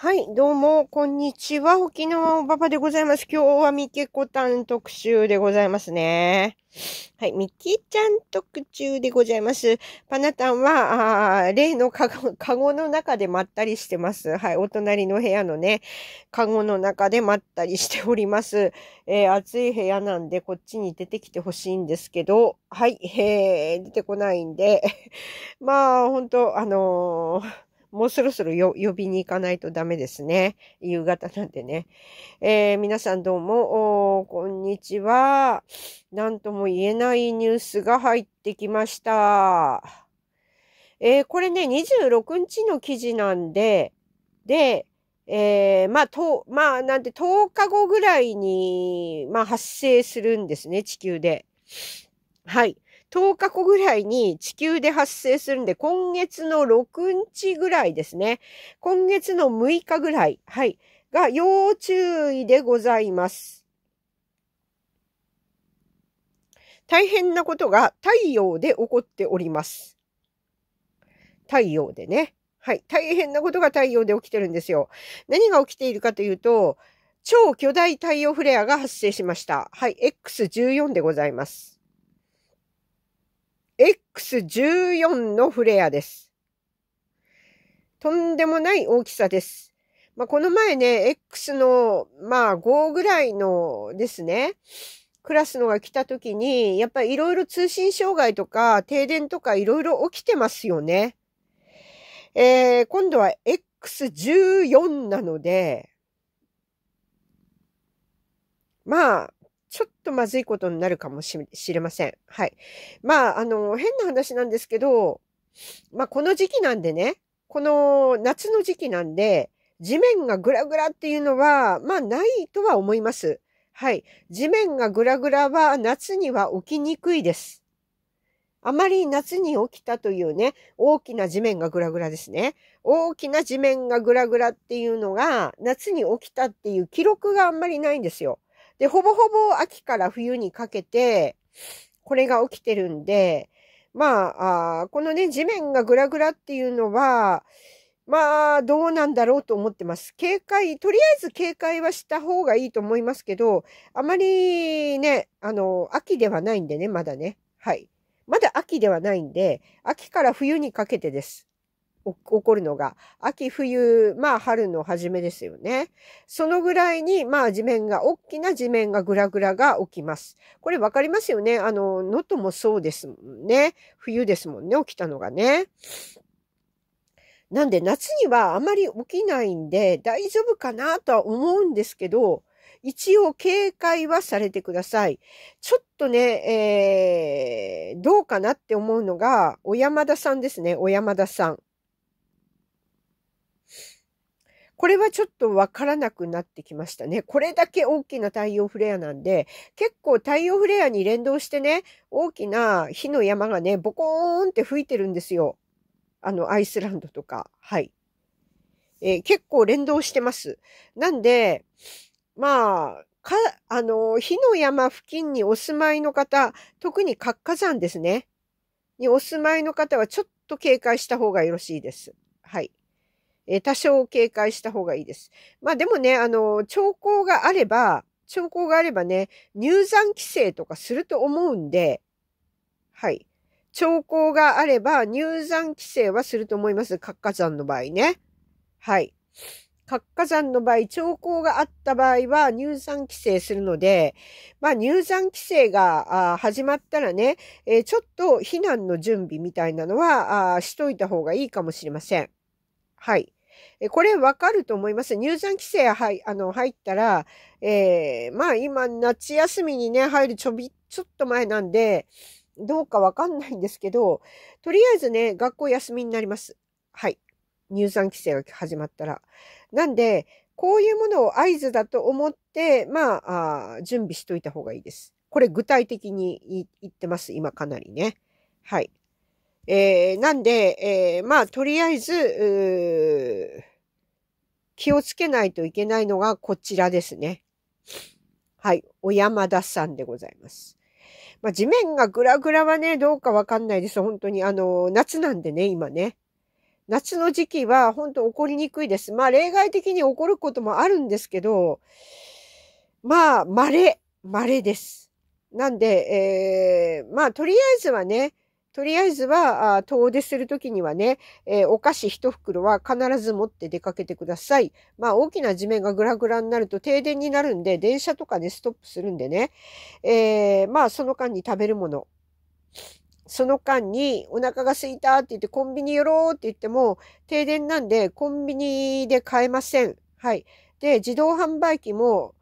はい、どうも、こんにちは。沖縄おばばでございます。今日はみけこたん特集でございますね。はい、みきちゃん特注でございます。パナタンは、あ例のカゴカゴの中でまったりしてます。はい、お隣の部屋のね、カゴの中でまったりしております。えー、暑い部屋なんで、こっちに出てきてほしいんですけど、はい、え出てこないんで、まあ、ほんと、あのーもうそろそろよ呼びに行かないとダメですね。夕方なんでね。えー、皆さんどうも、こんにちは。なんとも言えないニュースが入ってきました。えー、これね、26日の記事なんで、で、えー、まあ、と、まあ、なんて、10日後ぐらいに、まあ、発生するんですね、地球で。はい。10日後ぐらいに地球で発生するんで、今月の6日ぐらいですね。今月の6日ぐらい、はい、が要注意でございます。大変なことが太陽で起こっております。太陽でね。はい。大変なことが太陽で起きてるんですよ。何が起きているかというと、超巨大太陽フレアが発生しました。はい。X14 でございます。X14 のフレアです。とんでもない大きさです。まあ、この前ね、X の、まあ、5ぐらいのですね、クラスのが来た時に、やっぱりいろいろ通信障害とか停電とかいろいろ起きてますよね。えー、今度は X14 なので、まあ、ちょっとまずいことになるかもしれません。はい。まあ、あの、変な話なんですけど、まあ、この時期なんでね、この夏の時期なんで、地面がグラグラっていうのは、まあ、ないとは思います。はい。地面がグラグラは夏には起きにくいです。あまり夏に起きたというね、大きな地面がグラグラですね。大きな地面がグラグラっていうのが、夏に起きたっていう記録があんまりないんですよ。で、ほぼほぼ秋から冬にかけて、これが起きてるんで、まあ、あこのね、地面がグラグラっていうのは、まあ、どうなんだろうと思ってます。警戒、とりあえず警戒はした方がいいと思いますけど、あまりね、あの、秋ではないんでね、まだね。はい。まだ秋ではないんで、秋から冬にかけてです。起こるのが、秋冬、まあ春の初めですよね。そのぐらいに、まあ地面が、大きな地面がぐらぐらが起きます。これわかりますよねあの、能登もそうですもんね。冬ですもんね、起きたのがね。なんで夏にはあまり起きないんで大丈夫かなとは思うんですけど、一応警戒はされてください。ちょっとね、えー、どうかなって思うのが、小山田さんですね、小山田さん。これはちょっとわからなくなってきましたね。これだけ大きな太陽フレアなんで、結構太陽フレアに連動してね、大きな火の山がね、ボコーンって吹いてるんですよ。あの、アイスランドとか。はい。えー、結構連動してます。なんで、まあ、か、あの、火の山付近にお住まいの方、特に活火山ですね。にお住まいの方はちょっと警戒した方がよろしいです。はい。え多少警戒した方がいいです。まあでもね、あの、兆候があれば、兆候があればね、入山規制とかすると思うんで、はい。兆候があれば入山規制はすると思います。活火山の場合ね。はい。活火山の場合、兆候があった場合は入山規制するので、まあ入山規制が始まったらね、えー、ちょっと避難の準備みたいなのはしといた方がいいかもしれません。はい。えこれわかると思います。入山規制はい、あの、入ったら、えー、まあ今、夏休みにね、入るちょび、ちょっと前なんで、どうかわかんないんですけど、とりあえずね、学校休みになります。はい。入山規制が始まったら。なんで、こういうものを合図だと思って、まあ、あ準備しといた方がいいです。これ具体的に言ってます。今かなりね。はい。えー、なんで、えー、まあ、とりあえず、気をつけないといけないのがこちらですね。はい。お山田さんでございます。まあ、地面がぐらぐらはね、どうかわかんないです。本当に。あの、夏なんでね、今ね。夏の時期は本当起こりにくいです。まあ、例外的に起こることもあるんですけど、まあ、稀、稀です。なんで、えー、まあ、とりあえずはね、とりあえずは、遠出するときにはね、えー、お菓子一袋は必ず持って出かけてください。まあ、大きな地面がぐらぐらになると停電になるんで、電車とかね、ストップするんでね、えー、まあ、その間に食べるもの。その間にお腹が空いたって言ってコンビニ寄ろうって言っても停電なんでコンビニで買えません。はい。で、自動販売機も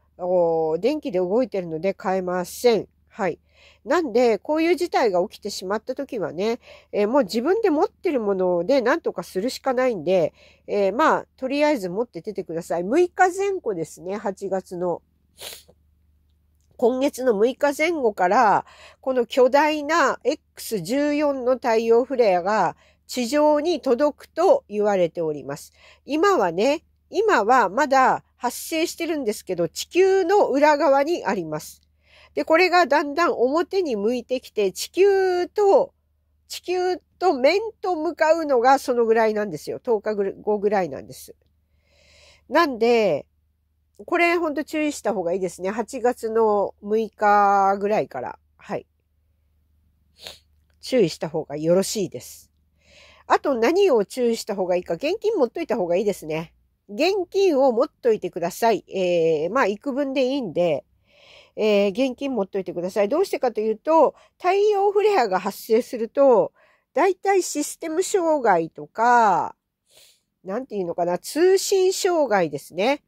電気で動いてるので買えません。はい。なんで、こういう事態が起きてしまった時はね、えー、もう自分で持ってるもので何とかするしかないんで、えー、まあ、とりあえず持って出てください。6日前後ですね、8月の。今月の6日前後から、この巨大な X14 の太陽フレアが地上に届くと言われております。今はね、今はまだ発生してるんですけど、地球の裏側にあります。で、これがだんだん表に向いてきて、地球と、地球と面と向かうのがそのぐらいなんですよ。10日後ぐらいなんです。なんで、これほんと注意した方がいいですね。8月の6日ぐらいから。はい。注意した方がよろしいです。あと何を注意した方がいいか、現金持っといた方がいいですね。現金を持っといてください。えー、まあ、幾分でいいんで、えー、現金持っといてください。どうしてかというと、太陽フレアが発生すると、大いいシステム障害とか、なんていうのかな、通信障害ですね。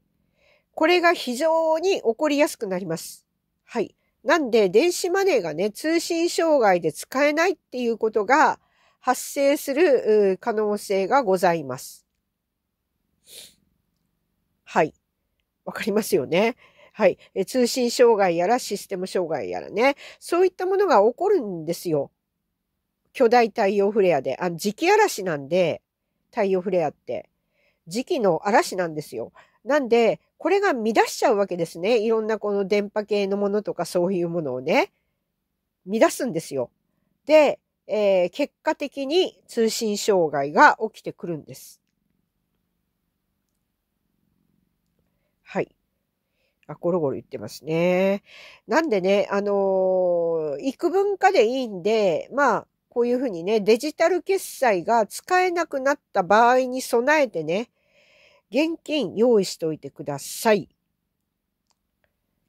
これが非常に起こりやすくなります。はい。なんで、電子マネーがね、通信障害で使えないっていうことが発生する可能性がございます。はい。わかりますよね。はい、え通信障害やらシステム障害やらね、そういったものが起こるんですよ。巨大太陽フレアで。あの、時期嵐なんで、太陽フレアって。時期の嵐なんですよ。なんで、これが乱しちゃうわけですね。いろんなこの電波系のものとかそういうものをね、乱すんですよ。で、えー、結果的に通信障害が起きてくるんです。あ、ゴロゴロ言ってますね。なんでね、あのー、幾分かでいいんで、まあ、こういうふうにね、デジタル決済が使えなくなった場合に備えてね、現金用意しておいてください。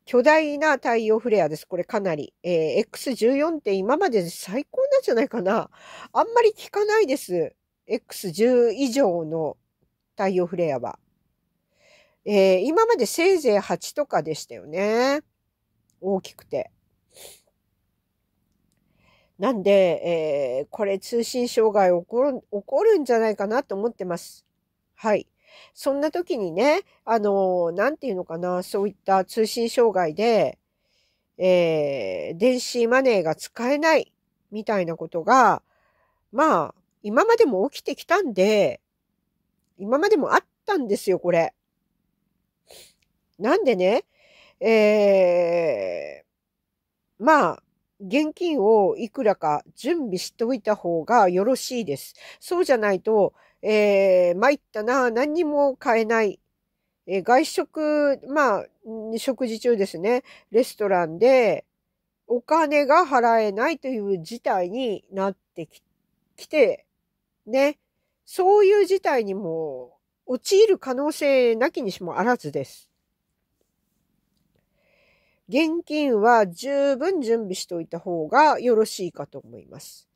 巨大な太陽フレアです。これかなり。えー、X14 って今まで最高なんじゃないかな。あんまり聞かないです。X10 以上の太陽フレアは。えー、今までせいぜい8とかでしたよね。大きくて。なんで、えー、これ通信障害起こる、起こるんじゃないかなと思ってます。はい。そんな時にね、あのー、なんていうのかな、そういった通信障害で、えー、電子マネーが使えないみたいなことが、まあ、今までも起きてきたんで、今までもあったんですよ、これ。なんでね、えー、まあ、現金をいくらか準備しておいた方がよろしいです。そうじゃないと、えー、参ったな、何にも買えない。えー、外食、まあ、食事中ですね、レストランでお金が払えないという事態になってきて、ね、そういう事態にも陥る可能性なきにしもあらずです。現金は十分準備しておいた方がよろしいかと思います。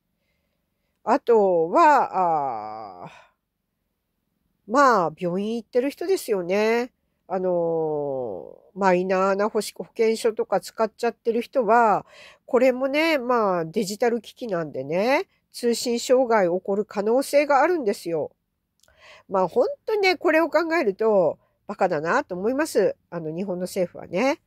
あとは、あまあ、病院行ってる人ですよね。あのー、マイナーな保険証とか使っちゃってる人は、これもね、まあ、デジタル機器なんでね、通信障害起こる可能性があるんですよ。まあ、本当にね、これを考えると、バカだなと思います。あの、日本の政府はね。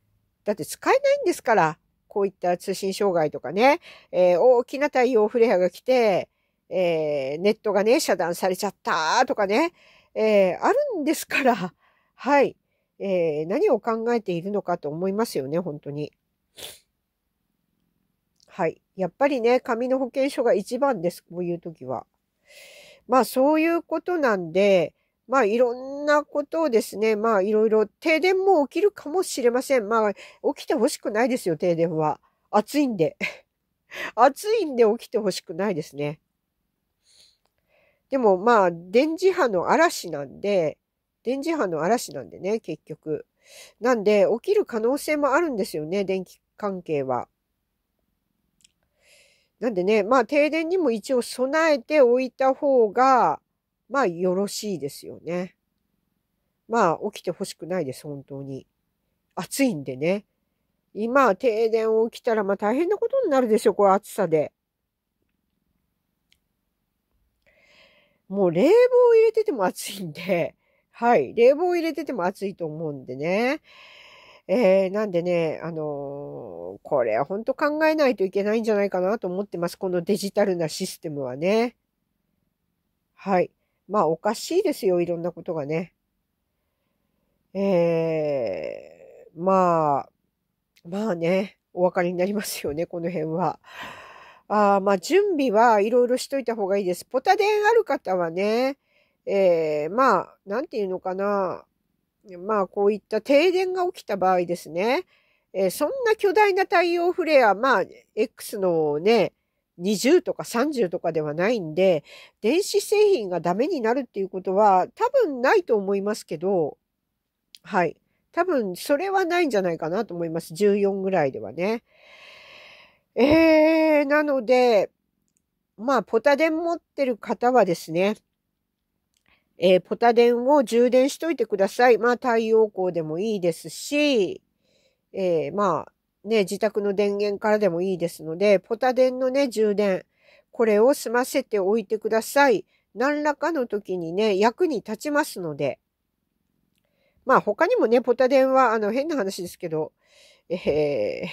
だって使えないんですから、こういった通信障害とかね、えー、大きな太陽フレアが来て、えー、ネットがね、遮断されちゃったとかね、えー、あるんですから、はい、えー、何を考えているのかと思いますよね、本当に。はい。やっぱりね、紙の保険証が一番です、こういう時は。まあ、そういうことなんで、まあいろんなことをですね、まあいろいろ停電も起きるかもしれません。まあ起きてほしくないですよ、停電は。暑いんで。暑いんで起きてほしくないですね。でもまあ電磁波の嵐なんで、電磁波の嵐なんでね、結局。なんで起きる可能性もあるんですよね、電気関係は。なんでね、まあ停電にも一応備えておいた方が、まあよろしいですよね。まあ起きてほしくないです、本当に。暑いんでね。今、停電起きたら、まあ大変なことになるでしょ、これ暑さで。もう冷房を入れてても暑いんで、はい、冷房を入れてても暑いと思うんでね。えー、なんでね、あのー、これは本当考えないといけないんじゃないかなと思ってます。このデジタルなシステムはね。はい。まあおかしいですよ、いろんなことがね。えー、まあ、まあね、お分かりになりますよね、この辺は。あまあ、準備はいろいろしといた方がいいです。ポタデンある方はね、えー、まあ、なんていうのかな。まあ、こういった停電が起きた場合ですね。えー、そんな巨大な太陽フレア、まあ、X のね、20とか30とかではないんで、電子製品がダメになるっていうことは多分ないと思いますけど、はい。多分それはないんじゃないかなと思います。14ぐらいではね。えー、なので、まあ、ポタ電持ってる方はですね、えー、ポタ電を充電しといてください。まあ、太陽光でもいいですし、えー、まあ、ね、自宅の電源からでもいいですので、ポタ電のね、充電、これを済ませておいてください。何らかの時にね、役に立ちますので。まあ他にもね、ポタ電は、あの、変な話ですけど、えー、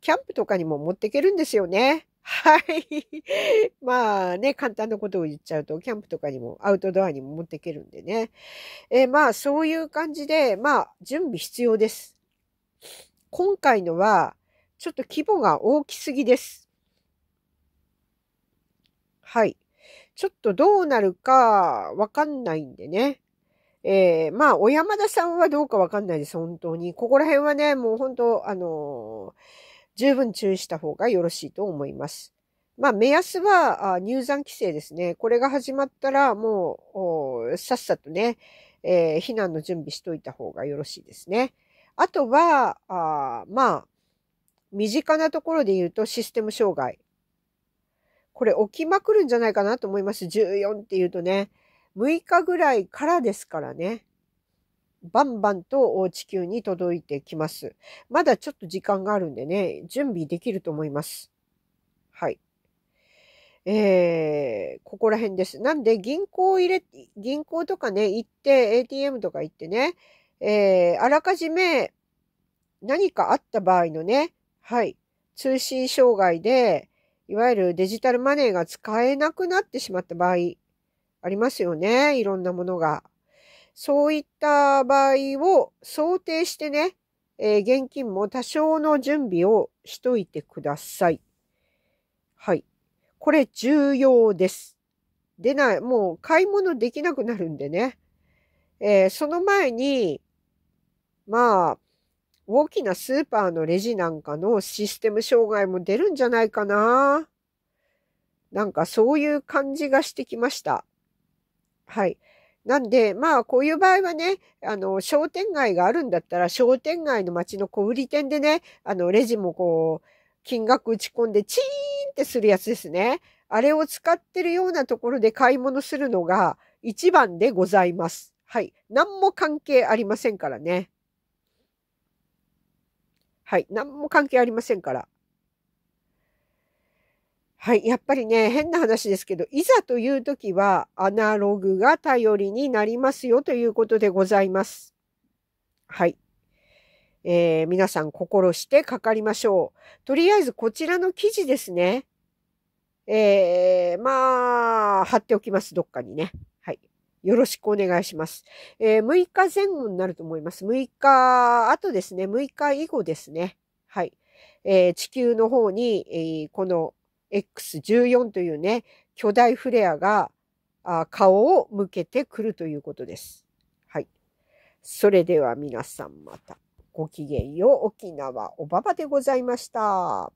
キャンプとかにも持っていけるんですよね。はい。まあね、簡単なことを言っちゃうと、キャンプとかにも、アウトドアにも持っていけるんでね。えー、まあそういう感じで、まあ準備必要です。今回のは、ちょっと規模が大きすぎです。はい。ちょっとどうなるかわかんないんでね。えー、まあ、小山田さんはどうかわかんないです、本当に。ここら辺はね、もう本当、あのー、十分注意した方がよろしいと思います。まあ、目安は入山規制ですね。これが始まったら、もう、さっさとね、えー、避難の準備しといた方がよろしいですね。あとは、あまあ、身近なところで言うとシステム障害。これ起きまくるんじゃないかなと思います。14って言うとね、6日ぐらいからですからね。バンバンと地球に届いてきます。まだちょっと時間があるんでね、準備できると思います。はい。えー、ここら辺です。なんで銀行入れ、銀行とかね、行って、ATM とか行ってね、えー、あらかじめ何かあった場合のね、はい、通信障害で、いわゆるデジタルマネーが使えなくなってしまった場合、ありますよね。いろんなものが。そういった場合を想定してね、えー、現金も多少の準備をしといてください。はい。これ重要です。出ない、もう買い物できなくなるんでね。えー、その前に、まあ、大きなスーパーのレジなんかのシステム障害も出るんじゃないかな。なんかそういう感じがしてきました。はい。なんで、まあ、こういう場合はね、あの、商店街があるんだったら、商店街の街の小売店でね、あの、レジもこう、金額打ち込んで、チーンってするやつですね。あれを使ってるようなところで買い物するのが一番でございます。はい。何も関係ありませんからね。はい。何も関係ありませんから。はい。やっぱりね、変な話ですけど、いざという時はアナログが頼りになりますよということでございます。はい。えー、皆さん心してかかりましょう。とりあえずこちらの記事ですね。えー、まあ、貼っておきます。どっかにね。はい。よろしくお願いします。えー、6日前後になると思います。6日後ですね。6日以後ですね。はい。えー、地球の方に、えー、この X14 というね、巨大フレアがあ顔を向けてくるということです。はい。それでは皆さんまたごきげんよう。沖縄おばばでございました。